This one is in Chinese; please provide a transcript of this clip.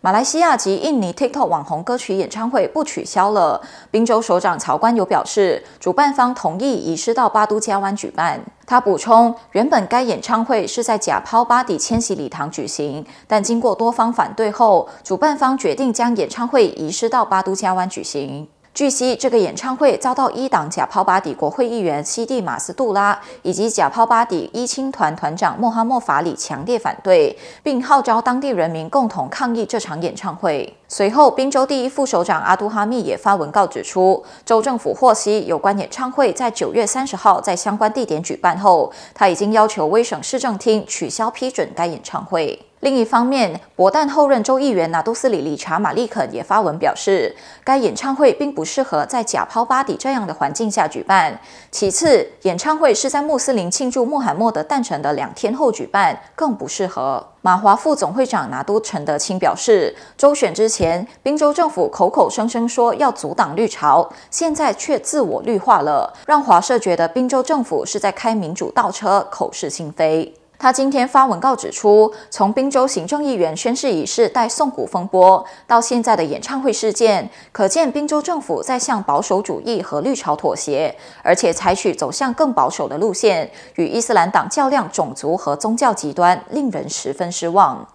马来西亚及印尼 TikTok 网红歌曲演唱会不取消了。宾州首长曹冠友表示，主办方同意移师到巴都加湾举办。他补充，原本该演唱会是在甲抛巴底迁徙礼堂举行，但经过多方反对后，主办方决定将演唱会移师到巴都加湾举行。据悉，这个演唱会遭到一党假抛巴底国会议员西蒂马斯杜拉以及假抛巴底伊青团团长穆罕默法里强烈反对，并号召当地人民共同抗议这场演唱会。随后，宾州第一副首长阿杜哈密也发文告指出，州政府获悉有关演唱会在九月三十号在相关地点举办后，他已经要求威省市政厅取消批准该演唱会。另一方面，博旦后任州议员拿督斯里理查马利肯也发文表示，该演唱会并不适合在假抛巴底这样的环境下举办。其次，演唱会是在穆斯林庆祝穆罕默德诞辰的两天后举办，更不适合。马华副总会长拿督陈德清表示，周选之前，宾州政府口口声声说要阻挡绿潮，现在却自我绿化了，让华社觉得宾州政府是在开民主倒车，口是心非。他今天发文告指出，从滨州行政议员宣誓仪式带送股风波到现在的演唱会事件，可见滨州政府在向保守主义和绿潮妥协，而且采取走向更保守的路线，与伊斯兰党较量种族和宗教极端，令人十分失望。